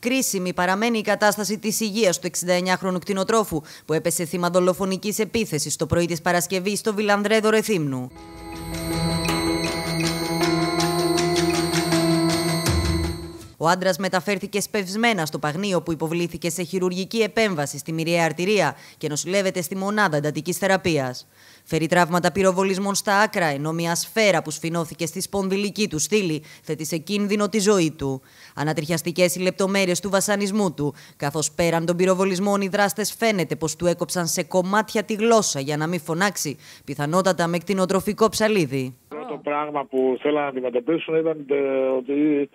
Κρίσιμη παραμένει η κατάσταση της υγείας του 69χρονου κτηνοτρόφου που έπεσε θύμα δολοφονικής επίθεσης το πρωί της Παρασκευής στο Βιλανδρέδο Ρεθύμνου. Ο άντρας μεταφέρθηκε σπευσμένα στο Παγνίο που υποβλήθηκε σε χειρουργική επέμβαση στη μοιραία αρτηρία και νοσηλεύεται στη μονάδα εντατική θεραπείας. Φέρει τραύματα πυροβολισμών στα άκρα, ενώ μια σφαίρα που σφινώθηκε στη σπονδυλική του στήλη θέτει σε κίνδυνο τη ζωή του. Ανατριχιαστικές οι λεπτομέρειες του βασανισμού του, καθώς πέραν των πυροβολισμών οι δράστες φαίνεται πως του έκοψαν σε κομμάτια τη γλώσσα για να μην φωνάξει, πιθανότατα με κτηνοτροφικό ψαλίδι. Το πράγμα που θέλαν να αντιμετωπίσουν ήταν ε, ότι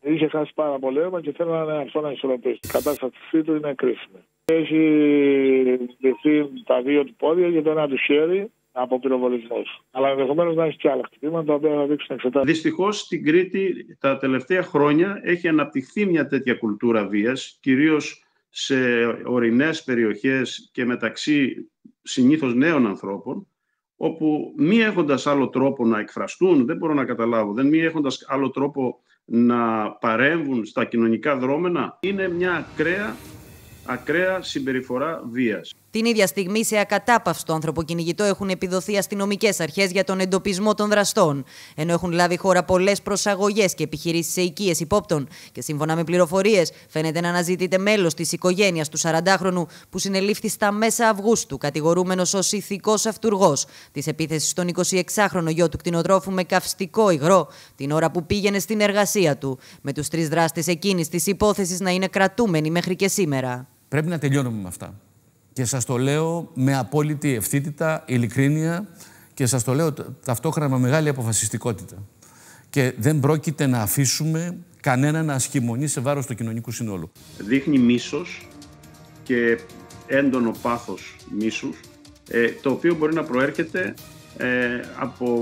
Είχε χάσει πάρα πολύ αίμα και θέλω να αυτό να ισορροπήσει. Η κατάστασή του είναι κρίσιμη. Έχει λυθεί τα δύο του πόδια και το ένα του χέρι από πυροβολισμό. Αλλά ενδεχομένως να έχει και άλλα χτυπήματα τα οποία θα δείξουν εξετάσεις. Δυστυχώς στην Κρήτη τα τελευταία χρόνια έχει αναπτυχθεί μια τέτοια κουλτούρα βίας, κυρίως σε ορεινές περιοχές και μεταξύ συνήθως νέων ανθρώπων, όπου μη έχοντας άλλο τρόπο να εκφραστούν, δεν μπορώ να καταλάβω, δεν μη έχοντας άλλο τρόπο να παρέμβουν στα κοινωνικά δρόμενα είναι μια ακραία, ακραία συμπεριφορά βίας. Την ίδια στιγμή, σε ακατάπαυστο ανθρωποκυνηγητό έχουν επιδοθεί αστυνομικές αρχές για τον εντοπισμό των δραστών. Ενώ έχουν λάβει χώρα πολλές προσαγωγές και επιχειρήσεις σε οικίες υπόπτων. Και σύμφωνα με πληροφορίες, φαίνεται να αναζητείται μέλος της οικογένειας του 40χρονου που συνελήφθη στα μέσα Αυγούστου, κατηγορούμενος ως ηθικός αυτούργος της επίθεσης στον 26χρονο γιο του κτηνοτρόφου με καυστικό υγρό, την ώρα που πήγαινε στην εργασία του. Με τους τρεις δράστες εκείνης της υπόθεσης να είναι κρατούμενοι μέχρι και σήμερα. Πρέπει να τελειώνουμε με αυτά. Και σας το λέω με απόλυτη ευθύτητα, ειλικρίνεια και σας το λέω ταυτόχρονα με μεγάλη αποφασιστικότητα. Και δεν πρόκειται να αφήσουμε κανένα να ασχημονεί σε βάρος του κοινωνικού συνόλου. Δείχνει μίσος και έντονο πάθος μίσους, ε, το οποίο μπορεί να προέρχεται ε, από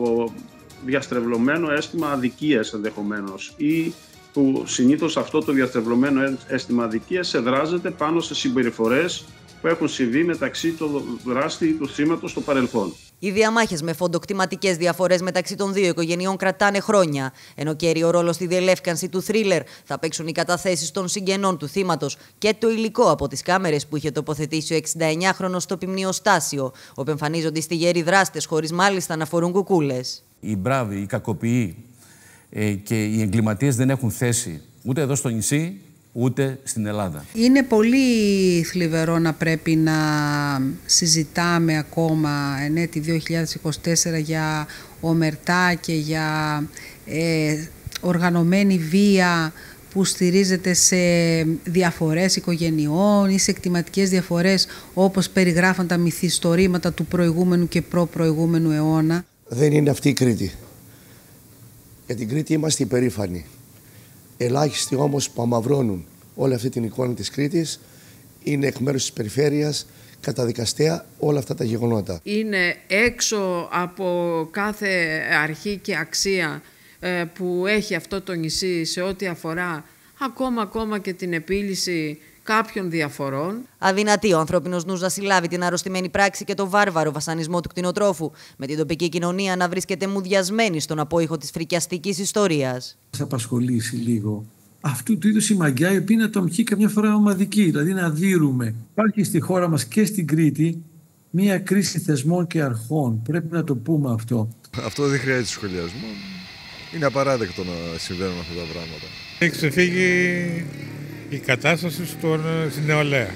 διαστρεβλωμένο αίσθημα αδικίας ενδεχομένως ή που συνήθως αυτό το διαστρεβλωμένο αίσθημα αδικίας εδράζεται πάνω σε συμπεριφορές που έχουν συμβεί μεταξύ του δράστη του θύματος στο παρελθόν. Οι διαμάχες με φοντοκτηματικές διαφορές μεταξύ των δύο οικογενειών κρατάνε χρόνια. Ενώ κέριο ρόλος στη διελεύκανση του θρίλερ θα παίξουν οι καταθέσεις των συγγενών του θύματος και το υλικό από τις κάμερες που είχε τοποθετήσει ο 69χρονο στο πυμνιοστάσιο, όπου εμφανίζονται στη γέροι δράστες χωρίς μάλιστα να φορούν κουκούλες. Οι μπράβοι, οι κακοποιοί ε, και οι εγκληματίες δεν έχουν θέση ούτε εδώ στο νησί, ούτε στην Ελλάδα. Είναι πολύ θλιβερό να πρέπει να συζητάμε ακόμα εν έτη 2024 για ομερτά και για ε, οργανωμένη βία που στηρίζεται σε διαφορές οικογενειών ή σε εκτιματικές διαφορές όπως περιγράφαν τα μυθιστορήματα του προηγούμενου και προπροηγούμενου αιώνα. Δεν είναι αυτή η Κρήτη. Για την Κρήτη είμαστε υπερήφανοι. Ελάχιστοι όμως που αμαυρώνουν όλη αυτή την εικόνα της Κρήτης, είναι εκ τη της περιφέρειας καταδικαστέα όλα αυτά τα γεγονότα. Είναι έξω από κάθε αρχή και αξία ε, που έχει αυτό το νησί σε ό,τι αφορά ακόμα ακόμα και την επίλυση κάποιων διαφορών. Αδυνατεί ο ανθρώπινος νους να συλλάβει την αρρωστημένη πράξη και το βάρβαρο βασανισμό του κτηνοτρόφου, με την τοπική κοινωνία να βρίσκεται μουδιασμένη στον απόϊχο της φρικιαστικής ιστορίας. Θα απασχολήσει λίγο αυτού του είδους η μαγκιά η οποία είναι ατομική, καμιά φορά ομαδική, δηλαδή να δείρουμε. Υπάρχει στη χώρα μας και στην Κρήτη μία κρίση θεσμών και αρχών. Πρέπει να το πούμε αυτό. Αυτό δεν χρειάζεται σχολιασμό. Είναι απαράδεκτο να συμβαίνουν αυτά τα πράγματα. Έχει ξεφύγει η κατάσταση στον, ε, στην νεολαία.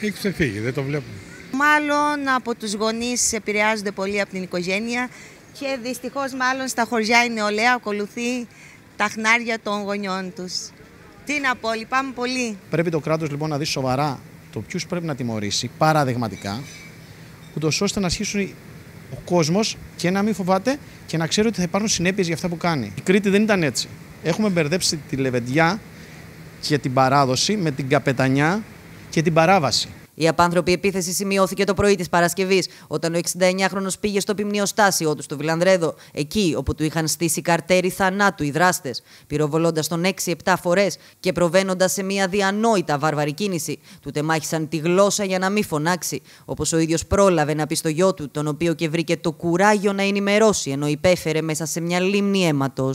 Έχει ξεφύγει, δεν το βλέπουμε. Μάλλον από τους γονείς επηρεάζονται πολύ από την οικογένεια και δυστυχώς μάλλον στα χωριά η νεολαία ακολουθεί τα χνάρια των γονιών τους. Τι να πω, λυπάμαι πολύ. Πρέπει το κράτος λοιπόν να δει σοβαρά το ποιους πρέπει να τιμωρήσει παραδειγματικά, ούτως ώστε να ασχίσουν ο κόσμος και να μην φοβάται και να ξέρει ότι θα υπάρχουν συνέπειες για αυτά που κάνει. Η Κρήτη δεν ήταν έτσι. Έχουμε μπερδέψει τη λεβεντιά για την παράδοση με την καπετανιά και την παράβαση. Η απάνθρωπη επίθεση σημειώθηκε το πρωί της Παρασκευής, όταν ο 69χρονο πήγε στο πυμνιοστάσιο του στο Βιλανδρέδο, εκεί όπου του είχαν στήσει καρτέρι θανάτου οι δράστες, πυροβολώντας τον 6-7 φορές και προβαίνοντας σε μια διανόητα βάρβαρη κίνηση. Του τεμάχισαν τη γλώσσα για να μην φωνάξει, όπως ο ίδιος πρόλαβε να πει στο γιο του, τον οποίο και βρήκε το κουράγιο να ενημερώσει, ενώ υπέφερε μέσα σε μια λίμνη αίματος.